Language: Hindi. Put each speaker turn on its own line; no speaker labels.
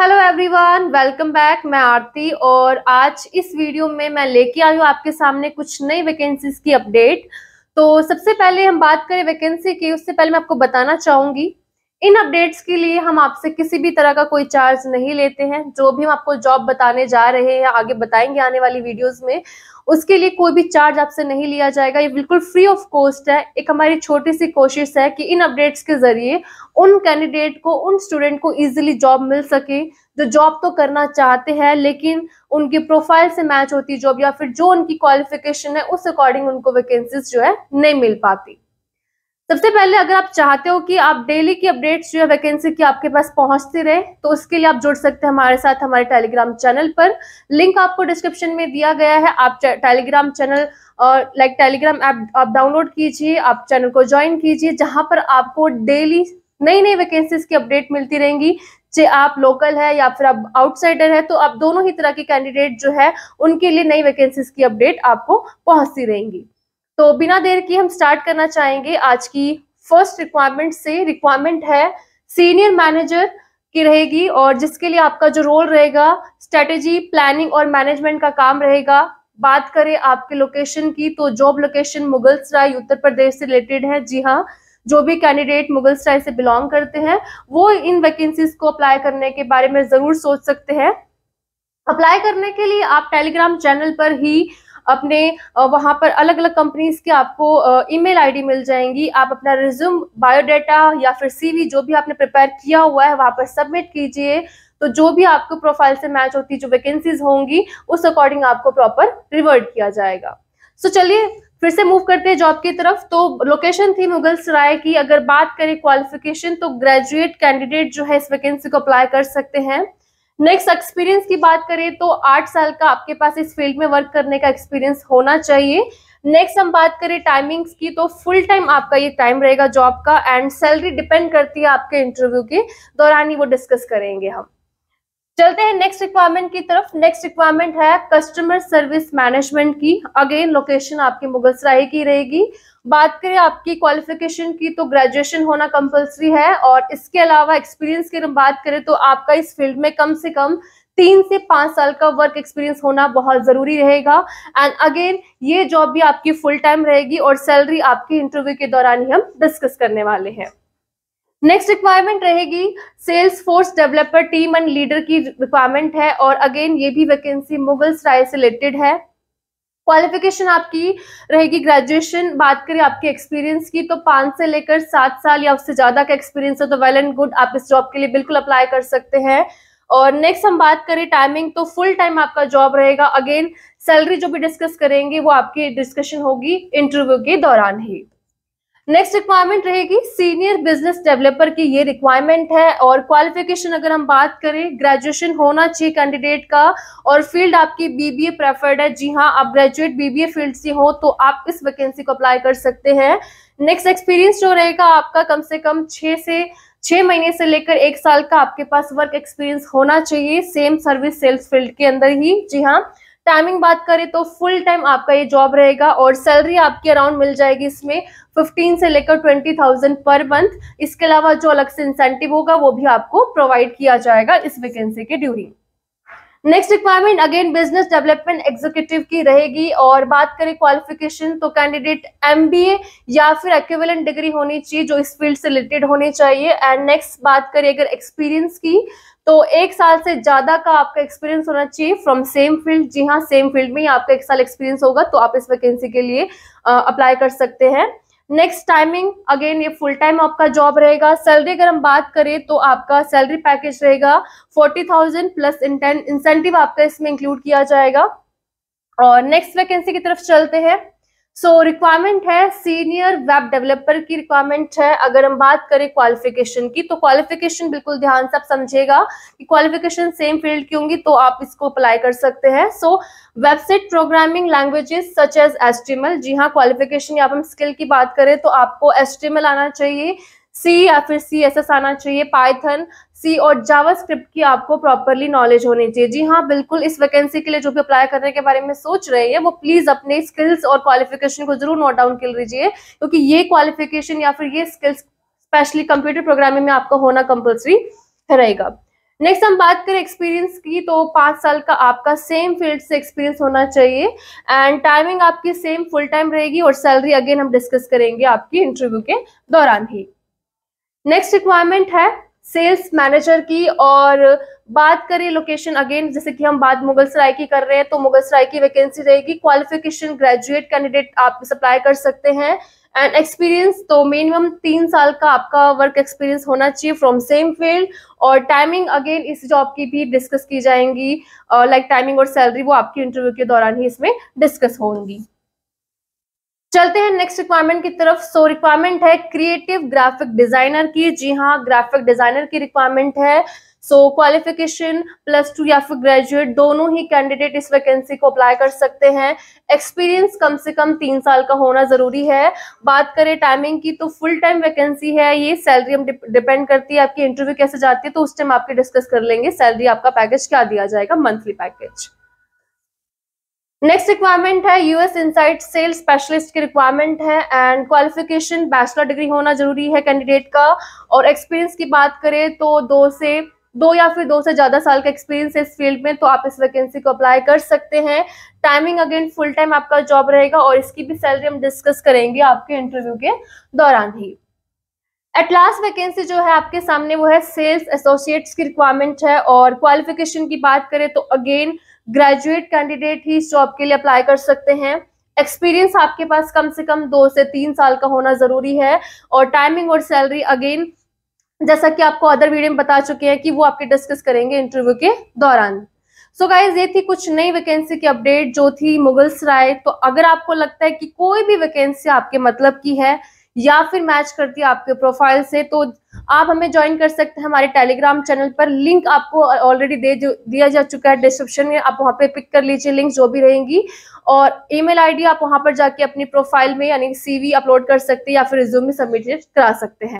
हेलो एवरीवन वेलकम बैक मैं आरती और आज इस वीडियो में मैं लेके आई हूँ आपके सामने कुछ नई वैकेंसीज की अपडेट तो सबसे पहले हम बात करें वैकेंसी की उससे पहले मैं आपको बताना चाहूंगी इन अपडेट्स के लिए हम आपसे किसी भी तरह का कोई चार्ज नहीं लेते हैं जो भी हम आपको जॉब बताने जा रहे हैं आगे बताएंगे आने वाली वीडियोस में उसके लिए कोई भी चार्ज आपसे नहीं लिया जाएगा ये बिल्कुल फ्री ऑफ कॉस्ट है एक हमारी छोटी सी कोशिश है कि इन अपडेट्स के जरिए उन कैंडिडेट को उन स्टूडेंट को इजीली जॉब मिल सके जो जॉब तो करना चाहते हैं लेकिन उनकी प्रोफाइल से मैच होती जॉब या फिर जो उनकी क्वालिफिकेशन है उस अकॉर्डिंग उनको वैकेंसीज जो है नहीं मिल पाती सबसे पहले अगर आप चाहते हो कि आप डेली की अपडेट्स या वैकेंसी की आपके पास पहुंचती रहे तो उसके लिए आप जुड़ सकते हैं हमारे साथ हमारे टेलीग्राम चैनल पर लिंक आपको डिस्क्रिप्शन में दिया गया है आप टेलीग्राम चैनल और लाइक टेलीग्राम ऐप आप डाउनलोड कीजिए आप चैनल को ज्वाइन कीजिए जहां पर आपको डेली नई नई वैकेंसीज की अपडेट मिलती रहेंगी चाहे आप लोकल है या फिर आप आउटसाइडर है तो आप दोनों ही तरह के कैंडिडेट जो है उनके लिए नई वैकेंसीज की अपडेट आपको पहुंचती रहेंगी तो बिना देर के हम स्टार्ट करना चाहेंगे आज की फर्स्ट रिक्वायरमेंट से रिक्वायरमेंट है सीनियर मैनेजर की रहेगी और जिसके लिए आपका जो रोल रहेगा स्ट्रेटेजी प्लानिंग और मैनेजमेंट का काम रहेगा बात करें आपके लोकेशन की तो जॉब लोकेशन मुगलसराय उत्तर प्रदेश से रिलेटेड है जी हाँ जो भी कैंडिडेट मुगलसराय से बिलोंग करते हैं वो इन वैकेंसीज को अप्लाई करने के बारे में जरूर सोच सकते हैं अप्लाई करने के लिए आप टेलीग्राम चैनल पर ही अपने वहां पर अलग अलग कंपनीज की आपको ईमेल आईडी मिल जाएंगी आप अपना रिज्यूम बायोडाटा या फिर सीवी जो भी आपने प्रिपेयर किया हुआ है वहां पर सबमिट कीजिए तो जो भी आपको प्रोफाइल से मैच होती जो वैकेंसीज होंगी उस अकॉर्डिंग आपको प्रॉपर रिवर्ट किया जाएगा सो so, चलिए फिर से मूव करते हैं जॉब की तरफ तो लोकेशन थी मुगल सराय की अगर बात करें क्वालिफिकेशन तो ग्रेजुएट कैंडिडेट जो है इस वैकेंसी को अप्लाई कर सकते हैं नेक्स्ट एक्सपीरियंस की बात करें तो आठ साल का आपके पास इस फील्ड में वर्क करने का एक्सपीरियंस होना चाहिए नेक्स्ट हम बात करें टाइमिंग्स की तो फुल टाइम आपका ये टाइम रहेगा जॉब का एंड सैलरी डिपेंड करती है आपके इंटरव्यू के दौरान ही वो डिस्कस करेंगे हम चलते हैं नेक्स्ट रिक्वायरमेंट की तरफ नेक्स्ट रिक्वायरमेंट है कस्टमर सर्विस मैनेजमेंट की अगेन लोकेशन आपकी मुगलसराय की रहेगी बात करें आपकी क्वालिफिकेशन की तो ग्रेजुएशन होना कंपलसरी है और इसके अलावा एक्सपीरियंस की बात करें तो आपका इस फील्ड में कम से कम तीन से पांच साल का वर्क एक्सपीरियंस होना बहुत ज़रूरी रहेगा एंड अगेन ये जॉब भी आपकी फुल टाइम रहेगी और सैलरी आपकी इंटरव्यू के दौरान ही हम डिस्कस करने वाले हैं नेक्स्ट रिक्वायरमेंट रहेगी sales force developer team and leader की रिक्वायरमेंट है और अगेन ये भी वैकेंसी मुगल स्टाइल से रिलेटेड है क्वालिफिकेशन आपकी रहेगी ग्रेजुएशन बात करें आपके एक्सपीरियंस की तो पाँच से लेकर सात साल या उससे ज़्यादा का एक्सपीरियंस है तो वेल एंड गुड आप इस जॉब के लिए बिल्कुल अप्लाई कर सकते हैं और नेक्स्ट हम बात करें टाइमिंग तो फुल टाइम आपका जॉब रहेगा अगेन सैलरी जो भी डिस्कस करेंगे वो आपकी डिस्कशन होगी इंटरव्यू के दौरान ही नेक्स्ट रिक्वायरमेंट रहेगी सीनियर बिजनेस डेवलपर की ये रिक्वायरमेंट है और क्वालिफिकेशन अगर हम बात करें ग्रेजुएशन होना चाहिए कैंडिडेट का और फील्ड आपकी बीबीए प्रेफर्ड है जी हाँ आप ग्रेजुएट बीबीए फील्ड से हो तो आप इस वैकेंसी को अप्लाई कर सकते हैं नेक्स्ट एक्सपीरियंस जो रहेगा आपका कम से कम छह से छह महीने से लेकर एक साल का आपके पास वर्क एक्सपीरियंस होना चाहिए सेम सर्विस सेल्स फील्ड के अंदर ही जी हाँ टाइमिंग बात करें तो फुल टाइम आपका ये जॉब रहेगा और सैलरी आपकी अराउंड मिल जाएगी इसमें 15 से लेकर ट्वेंटी थाउजेंड पर मंथ इसके अलावा जो अलग से इंसेंटिव होगा वो भी आपको प्रोवाइड किया जाएगा इस वैकेंसी के during next requirement again business development executive की रहेगी और बात करें क्वालिफिकेशन तो कैंडिडेट एमबीए या फिर एक्विवेलेंट डिग्री होनी चाहिए जो इस फील्ड से रिलेटेड होनी चाहिए एंड नेक्स्ट बात करें अगर एक्सपीरियंस की तो एक साल से ज्यादा का आपका एक्सपीरियंस होना चाहिए फ्रॉम सेम फील्ड जी हाँ सेम फील्ड में ही आपका एक साल एक्सपीरियंस होगा तो आप इस वैकेंसी के लिए अप्लाई कर सकते हैं नेक्स्ट टाइमिंग अगेन ये फुल टाइम आपका जॉब रहेगा सैलरी अगर हम बात करें तो आपका सैलरी पैकेज रहेगा फोर्टी थाउजेंड प्लस इंसेंटिव आपका इसमें इंक्लूड किया जाएगा और नेक्स्ट वैकेंसी की तरफ चलते हैं सो so, रिक्वायरमेंट है सीनियर वेब डेवलपर की रिक्वायरमेंट है अगर हम बात करें क्वालिफिकेशन की तो क्वालिफिकेशन बिल्कुल ध्यान से आप समझेगा कि क्वालिफिकेशन सेम फील्ड की होंगी तो आप इसको अप्लाई कर सकते हैं so website programming languages such as HTML जी हाँ क्वालिफिकेशन या हम स्किल की बात करें तो आपको एस्टिमल आना चाहिए सी या फिर सी एस एस आना चाहिए पाइथन सी और जावा स्क्रिप्ट की आपको प्रॉपरली नॉलेज होनी चाहिए जी हाँ बिल्कुल इस वैकेंसी के लिए जो भी अप्लाई करने के बारे में सोच रहे हैं वो प्लीज़ अपने स्किल्स और क्वालिफिकेशन को जरूर नोट डाउन कर लीजिए क्योंकि ये क्वालिफिकेशन या फिर ये स्किल्स स्पेशली कंप्यूटर प्रोग्रामिंग में आपका होना कंपल्सरी रहेगा नेक्स्ट हम बात करें एक्सपीरियंस की तो पाँच साल का आपका सेम फील्ड से एक्सपीरियंस होना चाहिए एंड टाइमिंग आपकी सेम फुल टाइम रहेगी और सैलरी अगेन हम डिस्कस करेंगे आपकी इंटरव्यू के दौरान ही नेक्स्ट रिक्वायरमेंट है सेल्स मैनेजर की और बात करें लोकेशन अगेन जैसे कि हम बात मुगल सराय की कर रहे हैं तो मुगल सराय की वैकेंसी रहेगी क्वालिफिकेशन ग्रेजुएट कैंडिडेट आप सप्लाई कर सकते हैं एंड एक्सपीरियंस तो मिनिमम तीन साल का आपका वर्क एक्सपीरियंस होना चाहिए फ्रॉम सेम फील्ड और टाइमिंग अगेन इस जॉब की भी डिस्कस की जाएंगी लाइक uh, टाइमिंग like और सैलरी वो आपकी इंटरव्यू के दौरान ही इसमें डिस्कस होंगी चलते हैं नेक्स्ट रिक्वायरमेंट की तरफ सो so, रिक्वायरमेंट है क्रिएटिव ग्राफिक डिजाइनर की जी हाँ ग्राफिक डिजाइनर की रिक्वायरमेंट है सो क्वालिफिकेशन प्लस टू या फिर ग्रेजुएट दोनों ही कैंडिडेट इस वैकेंसी को अप्लाई कर सकते हैं एक्सपीरियंस कम से कम तीन साल का होना जरूरी है बात करें टाइमिंग की तो फुल टाइम वैकेंसी है ये सैलरी हम डिपेंड करती है आपकी इंटरव्यू कैसे जाती है तो उस टाइम आपके डिस्कस कर लेंगे सैलरी आपका पैकेज क्या दिया जाएगा मंथली पैकेज नेक्स्ट रिक्वायरमेंट है यूएस इनसाइट सेल्स स्पेशलिस्ट की रिक्वायरमेंट है एंड क्वालिफिकेशन बैचलर डिग्री होना जरूरी है कैंडिडेट का और एक्सपीरियंस की बात करें तो दो से दो या फिर दो से ज़्यादा साल का एक्सपीरियंस है इस फील्ड में तो आप इस वैकेंसी को अप्लाई कर सकते हैं टाइमिंग अगेन फुल टाइम आपका जॉब रहेगा और इसकी भी सैलरी हम डिस्कस करेंगे आपके इंटरव्यू के दौरान ही एट लास्ट वैकेंसी जो है आपके सामने वो है सेल्स एसोसिएट्स की रिक्वायरमेंट है और क्वालिफिकेशन की बात करें तो अगेन ग्रेजुएट कैंडिडेट ही इस जॉब के लिए अप्लाई कर सकते हैं एक्सपीरियंस आपके पास कम से कम दो से तीन साल का होना जरूरी है और टाइमिंग और सैलरी अगेन जैसा कि आपको अदर वीडियो में बता चुके हैं कि वो आपके डिस्कस करेंगे इंटरव्यू के दौरान सो so गाइज ये थी कुछ नई वैकेंसी की अपडेट जो थी मुगल्स राय तो अगर आपको लगता है कि कोई भी वैकेंसी आपके मतलब की है या फिर मैच करती है आपके प्रोफाइल से तो आप हमें ज्वाइन कर सकते हैं हमारे टेलीग्राम चैनल पर लिंक आपको ऑलरेडी दे दिया जा चुका है डिस्क्रिप्शन में आप वहां पे पिक कर लीजिए लिंक जो भी रहेंगी और ईमेल आईडी आप वहां पर जाके अपनी प्रोफाइल में यानी सीवी अपलोड कर सकते हैं या फिर रिज्यूम सबमिट करा सकते हैं